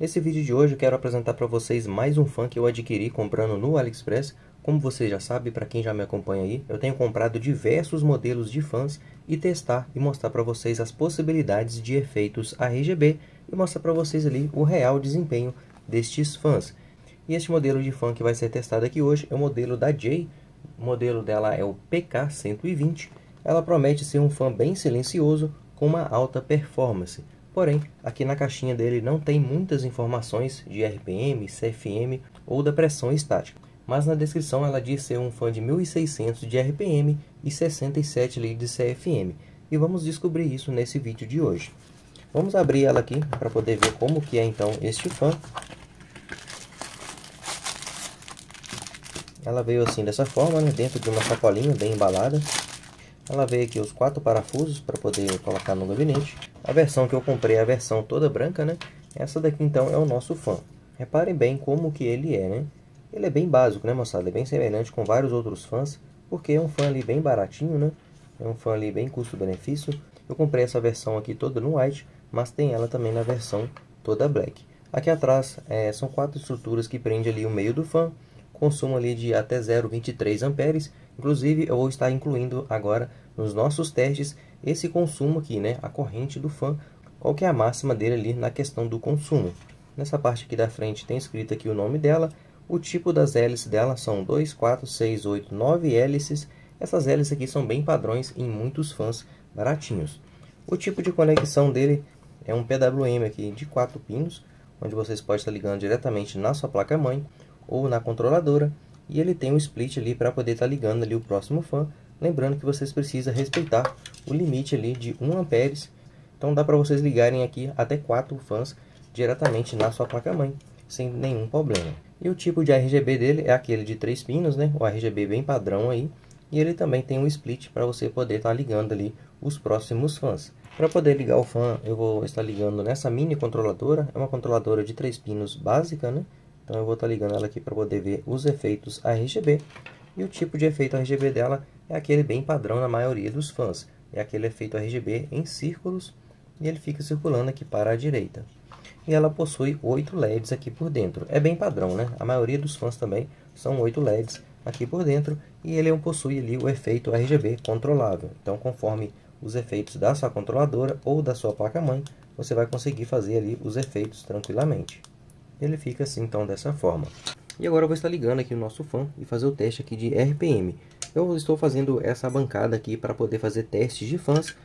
Nesse vídeo de hoje eu quero apresentar para vocês mais um fã que eu adquiri comprando no AliExpress. Como você já sabe, para quem já me acompanha aí, eu tenho comprado diversos modelos de fãs e testar e mostrar para vocês as possibilidades de efeitos RGB e mostrar para vocês ali o real desempenho destes fãs. E este modelo de fã que vai ser testado aqui hoje é o modelo da Jay, o modelo dela é o PK120. Ela promete ser um fã bem silencioso com uma alta performance. Porém, aqui na caixinha dele não tem muitas informações de RPM, CFM ou da pressão estática, mas na descrição ela diz ser um fã de 1600 de RPM e 67 litros de CFM, e vamos descobrir isso nesse vídeo de hoje. Vamos abrir ela aqui para poder ver como que é então este fã. Ela veio assim dessa forma, né? dentro de uma sacolinha bem embalada. Ela veio aqui os quatro parafusos para poder colocar no gabinete. A versão que eu comprei é a versão toda branca, né? Essa daqui então é o nosso fã. Reparem bem como que ele é, né? Ele é bem básico, né moçada? Ele é bem semelhante com vários outros fãs, porque é um fã ali bem baratinho, né? É um fã ali bem custo-benefício. Eu comprei essa versão aqui toda no white, mas tem ela também na versão toda black. Aqui atrás é, são quatro estruturas que prende ali o meio do fã, consumo ali de até 0,23 amperes Inclusive, eu vou estar incluindo agora nos nossos testes esse consumo aqui, né? A corrente do fã, qual que é a máxima dele ali na questão do consumo. Nessa parte aqui da frente tem escrito aqui o nome dela, o tipo das hélices dela são 2, 4, 6, 8, 9 hélices. Essas hélices aqui são bem padrões em muitos fãs baratinhos. O tipo de conexão dele é um PWM aqui de 4 pinos, onde vocês podem estar ligando diretamente na sua placa-mãe ou na controladora e ele tem um split ali para poder estar tá ligando ali o próximo fã. Lembrando que vocês precisam respeitar o limite ali de 1 amperes. Então dá para vocês ligarem aqui até 4 fãs diretamente na sua placa-mãe, sem nenhum problema. E o tipo de RGB dele é aquele de 3 pinos, né? O RGB bem padrão aí. E ele também tem um split para você poder estar tá ligando ali os próximos fãs. Para poder ligar o fã eu vou estar ligando nessa mini controladora. É uma controladora de 3 pinos básica, né? Então eu vou estar tá ligando ela aqui para poder ver os efeitos RGB. E o tipo de efeito RGB dela é aquele bem padrão na maioria dos fãs. É aquele efeito RGB em círculos e ele fica circulando aqui para a direita. E ela possui 8 LEDs aqui por dentro. É bem padrão, né? A maioria dos fãs também são 8 LEDs aqui por dentro e ele possui ali o efeito RGB controlável. Então, conforme os efeitos da sua controladora ou da sua placa-mãe, você vai conseguir fazer ali os efeitos tranquilamente ele fica assim então dessa forma. E agora eu vou estar ligando aqui o nosso fã e fazer o teste aqui de RPM. Eu estou fazendo essa bancada aqui para poder fazer testes de fãs.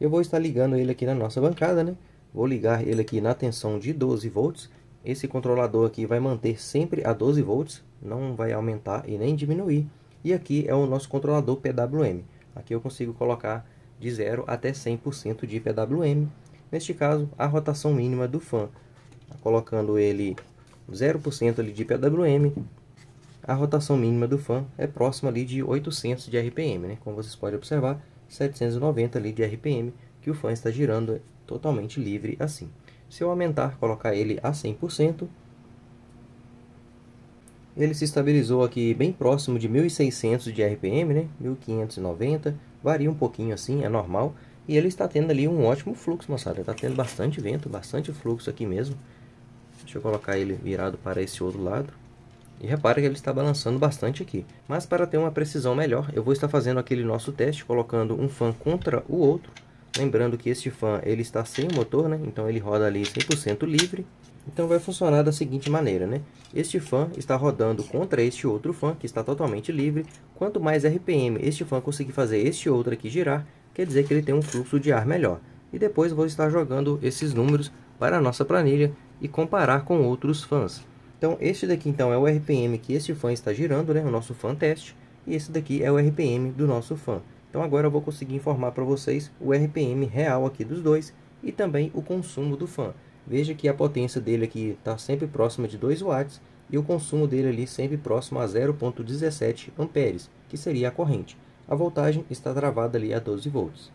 Eu vou estar ligando ele aqui na nossa bancada, né? Vou ligar ele aqui na tensão de 12 volts. Esse controlador aqui vai manter sempre a 12 volts, não vai aumentar e nem diminuir. E aqui é o nosso controlador PWM. Aqui eu consigo colocar de 0 até 100% de PWM. Neste caso, a rotação mínima do fã Tá colocando ele 0% ali de PWM, a rotação mínima do fan é próxima ali de 800 de RPM, né? Como vocês podem observar, 790 ali de RPM que o fan está girando totalmente livre assim. Se eu aumentar, colocar ele a 100%, ele se estabilizou aqui bem próximo de 1600 de RPM, né? 1590, varia um pouquinho assim, é normal. E ele está tendo ali um ótimo fluxo, moçada. Está tendo bastante vento, bastante fluxo aqui mesmo eu colocar ele virado para esse outro lado. E repara que ele está balançando bastante aqui. Mas para ter uma precisão melhor, eu vou estar fazendo aquele nosso teste, colocando um fã contra o outro. Lembrando que este fã ele está sem o motor, né? então ele roda ali 100% livre. Então vai funcionar da seguinte maneira, né? Este fã está rodando contra este outro fã que está totalmente livre. Quanto mais RPM este fã conseguir fazer este outro aqui girar, quer dizer que ele tem um fluxo de ar melhor. E depois vou estar jogando esses números para a nossa planilha e comparar com outros fãs. Então, este daqui então é o RPM que este fã está girando, né, o nosso fan test, e esse daqui é o RPM do nosso fã. Então agora eu vou conseguir informar para vocês o RPM real aqui dos dois e também o consumo do fã. Veja que a potência dele aqui está sempre próxima de 2 watts e o consumo dele ali sempre próximo a 0.17 amperes, que seria a corrente. A voltagem está travada ali a 12 volts.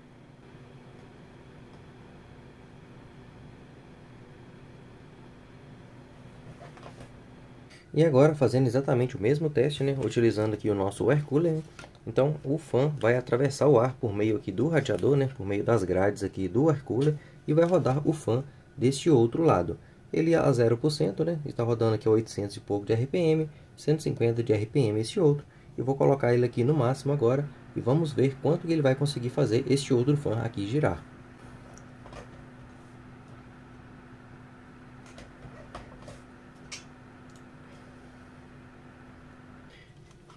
E agora fazendo exatamente o mesmo teste, né, utilizando aqui o nosso air cooler, né? então o fã vai atravessar o ar por meio aqui do radiador, né, por meio das grades aqui do air cooler e vai rodar o fã deste outro lado. Ele a 0%, né, está rodando aqui a 800 e pouco de RPM, 150 de RPM esse outro. Eu vou colocar ele aqui no máximo agora e vamos ver quanto que ele vai conseguir fazer este outro fã aqui girar.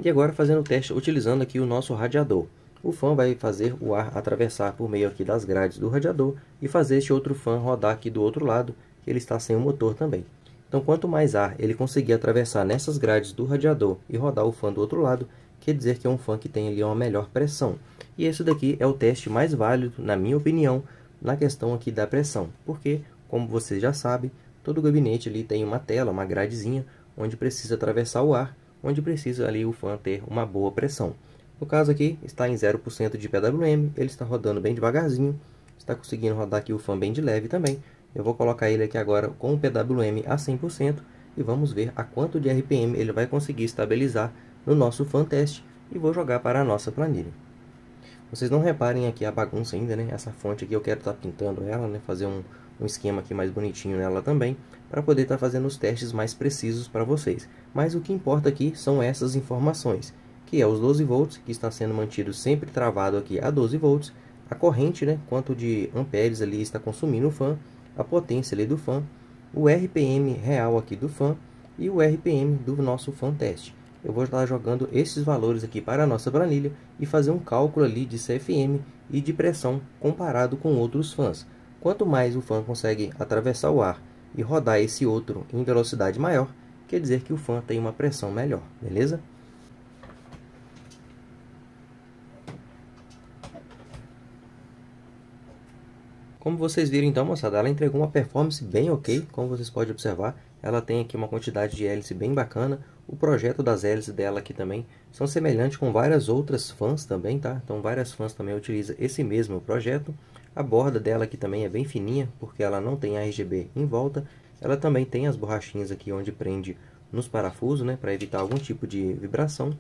E agora fazendo o teste utilizando aqui o nosso radiador. O fã vai fazer o ar atravessar por meio aqui das grades do radiador e fazer este outro fã rodar aqui do outro lado, que ele está sem o motor também. Então quanto mais ar ele conseguir atravessar nessas grades do radiador e rodar o fã do outro lado, quer dizer que é um fã que tem ali uma melhor pressão. E esse daqui é o teste mais válido, na minha opinião, na questão aqui da pressão, porque, como você já sabe, todo gabinete ali tem uma tela, uma gradezinha, onde precisa atravessar o ar onde precisa ali o fan ter uma boa pressão. No caso aqui, está em 0% de PWM, ele está rodando bem devagarzinho, está conseguindo rodar aqui o fan bem de leve também. Eu vou colocar ele aqui agora com o PWM a 100% e vamos ver a quanto de RPM ele vai conseguir estabilizar no nosso fan test e vou jogar para a nossa planilha. Vocês não reparem aqui a bagunça ainda, né? Essa fonte aqui eu quero estar tá pintando ela, né? Fazer um, um esquema aqui mais bonitinho nela também, para poder estar tá fazendo os testes mais precisos para vocês. Mas o que importa aqui são essas informações, que é os 12 volts, que está sendo mantido sempre travado aqui a 12 volts, a corrente, né, quanto de amperes ali está consumindo o fan, a potência ali do fan, o RPM real aqui do fan e o RPM do nosso fan teste. Eu vou estar jogando esses valores aqui para a nossa planilha e fazer um cálculo ali de CFM e de pressão comparado com outros fãs Quanto mais o fã consegue atravessar o ar e rodar esse outro em velocidade maior, quer dizer que o fã tem uma pressão melhor, beleza? Como vocês viram então, moçada, ela entregou uma performance bem ok, como vocês podem observar. Ela tem aqui uma quantidade de hélice bem bacana. O projeto das hélices dela aqui também são semelhantes com várias outras fãs também, tá? Então várias fãs também utilizam esse mesmo projeto. A borda dela aqui também é bem fininha, porque ela não tem RGB em volta. Ela também tem as borrachinhas aqui onde prende nos parafusos, né, para evitar algum tipo de vibração.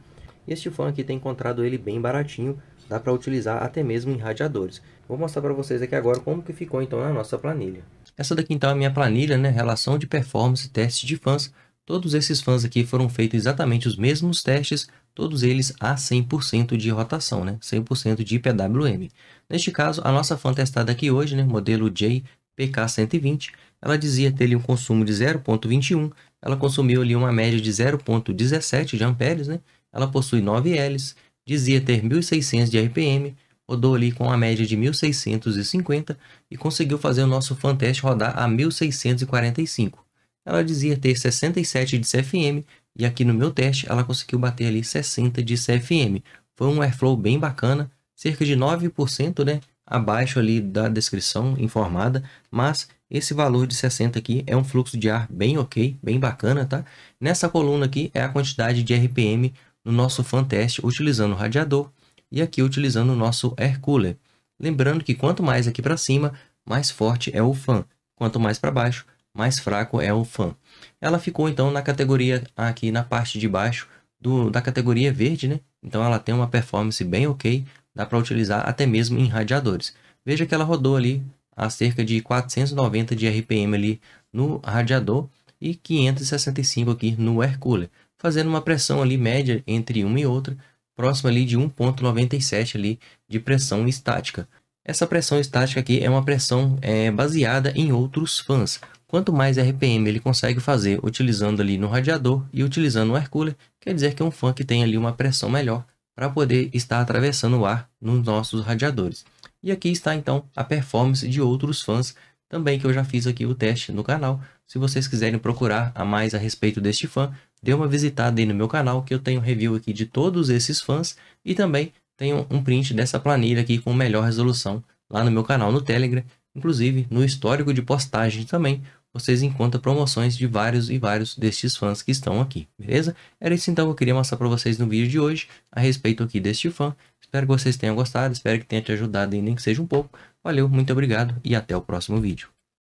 E este fã aqui tem encontrado ele bem baratinho, dá para utilizar até mesmo em radiadores. Vou mostrar para vocês aqui agora como que ficou então na nossa planilha. Essa daqui então é a minha planilha, né, relação de performance e testes de fãs. Todos esses fãs aqui foram feitos exatamente os mesmos testes todos eles a 100% de rotação, né? 100% de PWM. Neste caso, a nossa fan testada aqui hoje, né, modelo JPK120, ela dizia ter ali um consumo de 0.21, ela consumiu ali uma média de 0.17 de amperes, né? Ela possui 9 Ls, dizia ter 1600 de RPM, rodou ali com uma média de 1650 e conseguiu fazer o nosso fan test rodar a 1645. Ela dizia ter 67 de CFM e aqui no meu teste, ela conseguiu bater ali 60 de CFM. Foi um airflow bem bacana, cerca de 9%, né? Abaixo ali da descrição informada, mas esse valor de 60 aqui é um fluxo de ar bem ok, bem bacana, tá? Nessa coluna aqui é a quantidade de RPM no nosso fan test utilizando o radiador e aqui utilizando o nosso air cooler. Lembrando que quanto mais aqui para cima, mais forte é o fan. Quanto mais para baixo, mais fraco é o fan. Ela ficou então na categoria aqui na parte de baixo do, da categoria verde, né? Então ela tem uma performance bem ok, dá para utilizar até mesmo em radiadores. Veja que ela rodou ali a cerca de 490 de RPM ali no radiador e 565 aqui no air cooler, fazendo uma pressão ali média entre uma e outra, próxima ali de 1.97 ali de pressão estática. Essa pressão estática aqui é uma pressão é, baseada em outros fãs. Quanto mais RPM ele consegue fazer utilizando ali no radiador e utilizando o air cooler, quer dizer que é um fã que tem ali uma pressão melhor para poder estar atravessando o ar nos nossos radiadores. E aqui está então a performance de outros fãs também que eu já fiz aqui o teste no canal. Se vocês quiserem procurar a mais a respeito deste fã, dê uma visitada aí no meu canal que eu tenho review aqui de todos esses fãs e também tenho um print dessa planilha aqui com melhor resolução lá no meu canal no Telegram, inclusive no histórico de postagem também, vocês encontram promoções de vários e vários destes fãs que estão aqui, beleza? Era isso então que eu queria mostrar para vocês no vídeo de hoje a respeito aqui deste fã. Espero que vocês tenham gostado, espero que tenha te ajudado e nem que seja um pouco. Valeu, muito obrigado e até o próximo vídeo.